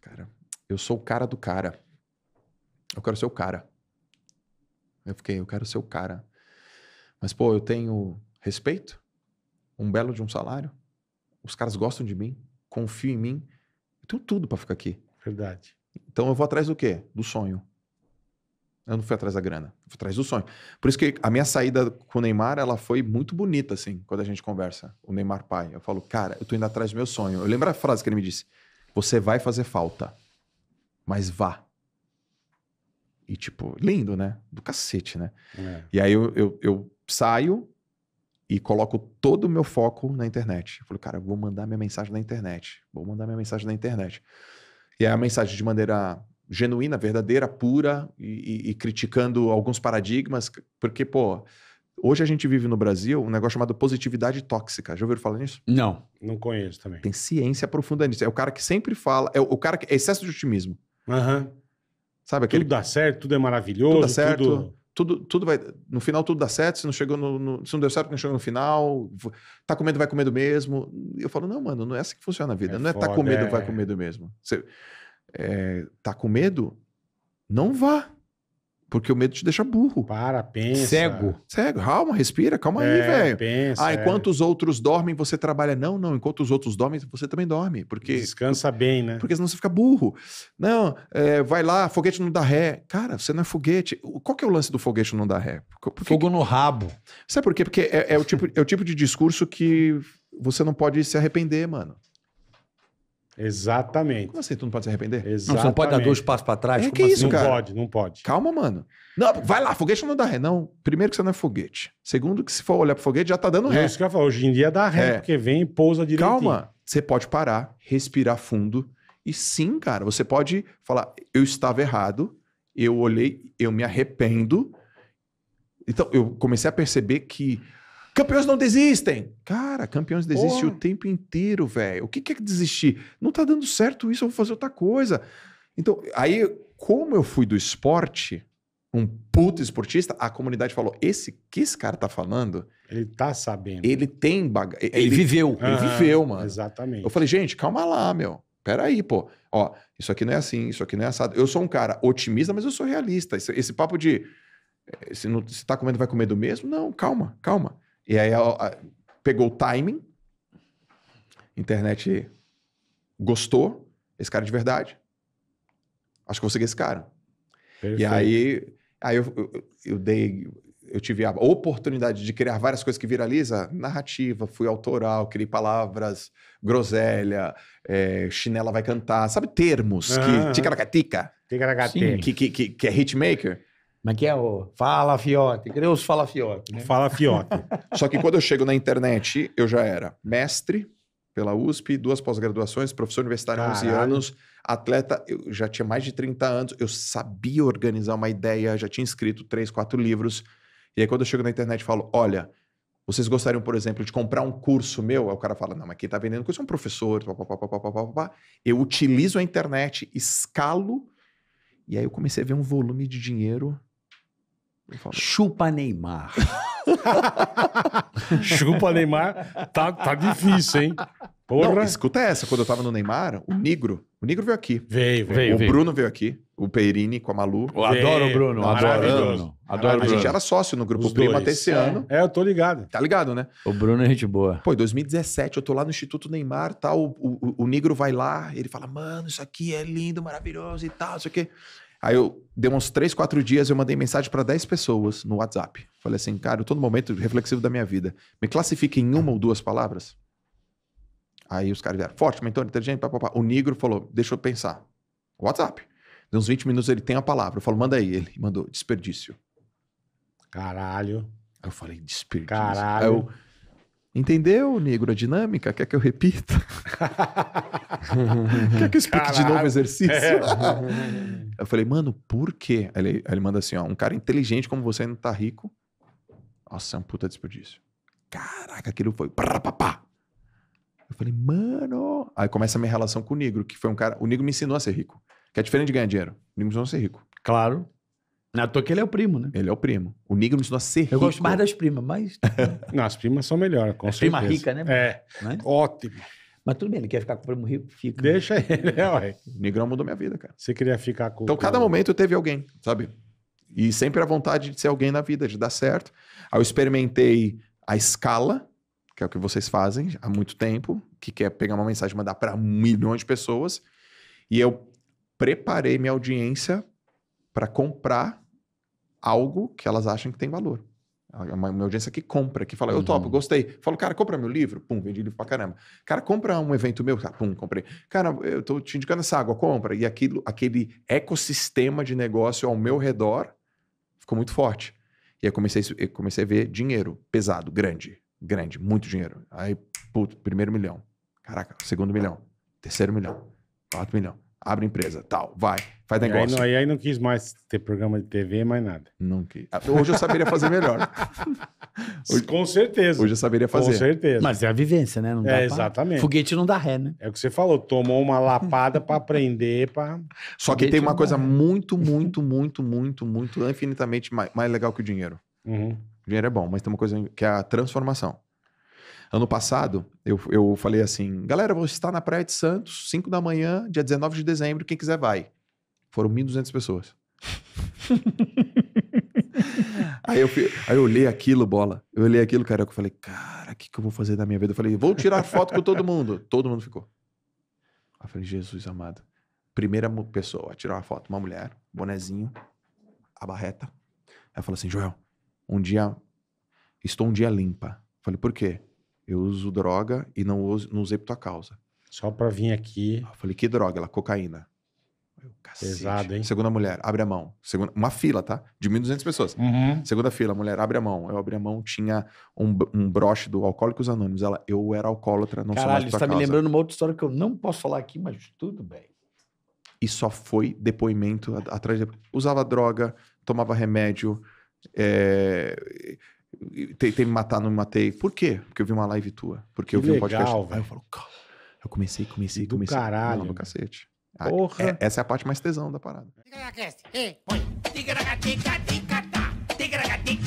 cara, eu sou o cara do cara. Eu quero ser o cara. Eu fiquei, eu quero ser o cara. Mas, pô, eu tenho respeito, um belo de um salário, os caras gostam de mim, confiam em mim, eu tenho tudo para ficar aqui. Verdade. Então eu vou atrás do quê? Do sonho. Eu não fui atrás da grana, fui atrás do sonho. Por isso que a minha saída com o Neymar, ela foi muito bonita, assim, quando a gente conversa. O Neymar pai. Eu falo, cara, eu tô indo atrás do meu sonho. Eu lembro a frase que ele me disse. Você vai fazer falta. Mas vá. E, tipo, lindo, né? Do cacete, né? É. E aí eu, eu, eu, saio e coloco todo o meu foco na internet. Eu falo, cara, eu vou mandar minha mensagem na internet. Vou mandar minha mensagem na internet. E aí é a mensagem de maneira genuína, verdadeira, pura e, e, e criticando alguns paradigmas, porque, pô Hoje a gente vive no Brasil um negócio chamado positividade tóxica. Já ouviram falar nisso? Não. Não conheço também. Tem ciência profunda nisso. É o cara que sempre fala. É o cara que. É excesso de otimismo. Aham. Uhum. Sabe aquele. Tudo dá certo, tudo é maravilhoso. Tudo dá certo. Tudo... tudo... Tudo, vai. No final, tudo dá certo. Se não chegou no, no... se não deu certo, não chegou no final. Tá com medo, vai com medo mesmo. Eu falo, não, mano, não é assim que funciona a vida. É não é foda, tá com medo, é... vai com medo mesmo. Você é... tá com medo? Não vá. Porque o medo te deixa burro. Para, pensa. Cego. Cego. Calma, respira, calma é, aí, velho. Pensa. Ah, enquanto é. os outros dormem, você trabalha. Não, não. Enquanto os outros dormem, você também dorme. porque Descansa bem, né? Porque senão você fica burro. Não, é, vai lá, foguete não dá ré. Cara, você não é foguete. Qual que é o lance do foguete não dá ré? Porque... Fogo no rabo. Sabe por quê? Porque é, é, o tipo, é o tipo de discurso que você não pode se arrepender, mano. Exatamente. Como assim? Tu não pode se arrepender? Exatamente. Não, você não pode dar dois passos pra trás? É, que assim? isso, não cara? Não pode, não pode. Calma, mano. Não, vai lá, foguete não dá ré, não. Primeiro que você não é foguete. Segundo que se for olhar pro foguete já tá dando é ré. É isso que eu falo. Hoje em dia dá ré, é. porque vem e pousa direitinho. Calma. Você pode parar, respirar fundo. E sim, cara, você pode falar, eu estava errado, eu olhei, eu me arrependo. Então, eu comecei a perceber que Campeões não desistem. Cara, campeões desistem Porra. o tempo inteiro, velho. O que, que é desistir? Não tá dando certo isso, eu vou fazer outra coisa. Então, aí, como eu fui do esporte, um puto esportista, a comunidade falou: esse que esse cara tá falando. Ele tá sabendo. Ele tem bagagem. Ele, ele, viveu. Ele ah, viveu, mano. Exatamente. Eu falei, gente, calma lá, meu. Peraí, pô. Ó, isso aqui não é assim, isso aqui não é assado. Eu sou um cara otimista, mas eu sou realista. Esse, esse papo de. É, se, não, se tá comendo, vai comer do mesmo? Não, calma, calma. E aí ela pegou o timing, internet gostou, esse cara de verdade. Acho que vou seguir esse cara. Perfeito. E aí, aí eu, eu, eu, dei. Eu tive a oportunidade de criar várias coisas que viraliza, narrativa, fui autoral, criei palavras, groselha, é, chinela vai cantar, sabe termos ah, que ticaracatica, ticaracatica, que, que, que, que é hitmaker. Como é que é o fala fiote? Cadê os fala fiote? Né? Fala fiote. Só que quando eu chego na internet, eu já era mestre pela USP, duas pós-graduações, professor universitário há 11 anos, atleta, eu já tinha mais de 30 anos, eu sabia organizar uma ideia, já tinha escrito três, quatro livros. E aí quando eu chego na internet e falo, olha, vocês gostariam, por exemplo, de comprar um curso meu? Aí o cara fala, não, mas quem está vendendo curso é um professor, pá, pá, pá, pá, pá, pá, pá. Eu utilizo a internet, escalo, e aí eu comecei a ver um volume de dinheiro Chupa Neymar. Chupa Neymar, tá, tá difícil, hein? Porra. Não, escuta essa, quando eu tava no Neymar, o negro, o negro veio aqui. Veio, veio. O veio. Bruno veio aqui, o Peirini com a Malu. Eu adoro o Bruno, adoro o Bruno. Adoro Bruno. A gente era sócio no Grupo Os Prima dois. até esse é. ano. É, eu tô ligado. Tá ligado, né? O Bruno é gente boa. Pô, em 2017, eu tô lá no Instituto Neymar, tal, tá, o, o, o negro vai lá, ele fala, mano, isso aqui é lindo, maravilhoso e tal, isso aqui. Aí eu deu uns 3, 4 dias, eu mandei mensagem para 10 pessoas no WhatsApp. Falei assim, cara, eu tô no momento reflexivo da minha vida. Me classifique em uma ou duas palavras. Aí os caras vieram, forte, mentor, inteligente, papapá. O negro falou, deixa eu pensar. WhatsApp. Deu uns 20 minutos, ele tem a palavra. Eu falo, manda aí. Ele mandou, desperdício. Caralho. Aí eu falei, desperdício. Caralho. Aí eu, Entendeu, negro, a dinâmica? Quer que eu repita? Quer que eu explique Caralho. de novo o exercício? É. Eu falei, mano, por quê? Aí ele, aí ele manda assim, ó, um cara inteligente como você ainda tá rico. Nossa, é um puta desperdício. Caraca, aquilo foi. Eu falei, mano. Aí começa a minha relação com o Negro, que foi um cara. O Negro me ensinou a ser rico. Que é diferente de ganhar dinheiro. O Negro me ensinou a ser rico. Claro. Na toa que ele é o primo, né? Ele é o primo. O Negro me ensinou a ser rico. Eu gosto mais das primas, mas. Não, as primas são melhores com é Prima rica, né? É. Né? Ótimo. Mas tudo bem, ele quer ficar com o primo rico, fica. Deixa ele, né, ué? Negrão mudou minha vida, cara. Você queria ficar com. Então, cada momento teve alguém, sabe? E sempre a vontade de ser alguém na vida, de dar certo. Aí eu experimentei a escala, que é o que vocês fazem há muito tempo, que quer pegar uma mensagem e mandar para milhões de pessoas. E eu preparei minha audiência para comprar algo que elas acham que tem valor. É uma, uma audiência que compra, que fala, eu topo, uhum. gostei. Falo, cara, compra meu livro. Pum, vendi livro pra caramba. Cara, compra um evento meu. Cara, ah, pum, comprei. Cara, eu tô te indicando essa água, compra. E aquilo, aquele ecossistema de negócio ao meu redor ficou muito forte. E aí comecei, comecei a ver dinheiro pesado, grande, grande, muito dinheiro. Aí, puto, primeiro milhão. Caraca, segundo milhão. Terceiro milhão. Quarto milhão abre empresa, tal, vai, faz negócio. E aí, não, e aí não quis mais ter programa de TV, mais nada. Não quis. Ah, hoje eu saberia fazer melhor. Hoje, Com certeza. Hoje eu saberia fazer. Com certeza. Mas é a vivência, né? Não dá é, pra... exatamente. Foguete não dá ré, né? É o que você falou, tomou uma lapada para aprender, para Só Foguete que tem uma coisa muito, muito, muito, muito, muito infinitamente mais, mais legal que o dinheiro. Uhum. O dinheiro é bom, mas tem uma coisa que é a transformação. Ano passado, eu, eu falei assim: galera, vou estar na Praia de Santos, 5 da manhã, dia 19 de dezembro, quem quiser vai. Foram 1.200 pessoas. aí, eu, aí eu olhei aquilo, bola. Eu olhei aquilo, cara, eu falei: cara, o que, que eu vou fazer da minha vida? Eu falei: vou tirar foto com todo mundo. Todo mundo ficou. Aí eu falei: Jesus amado. Primeira pessoa a tirar uma foto, uma mulher, bonezinho, a barreta. Ela falou assim: Joel, um dia, estou um dia limpa. Eu falei: por quê? eu uso droga e não, uso, não usei por tua causa. Só pra vir aqui. Eu falei, que droga? Ela, é cocaína. Eu, cacete. Pesado, hein? Segunda mulher, abre a mão. Segunda, uma fila, tá? De 1.200 pessoas. Uhum. Segunda fila, mulher, abre a mão. Eu abri a mão, tinha um, um broche do Alcoólicos Anônimos. Ela, eu era alcoólatra, não Caralho, sou mais tua tá me lembrando uma outra história que eu não posso falar aqui, mas tudo bem. E só foi depoimento atrás de... Usava droga, tomava remédio, é Tentei me matar, não me matei. Por quê? Porque eu vi uma live tua. Porque que eu vi legal, um podcast. Véio. Aí eu falo, cara, eu comecei, comecei, Do comecei. Caralho. Não, do cacete. Ah, Porra. É, essa é a parte mais tesão da parada. Tica na cast. Ei, põe. Tica na tica, tica, tá. Tica na tica.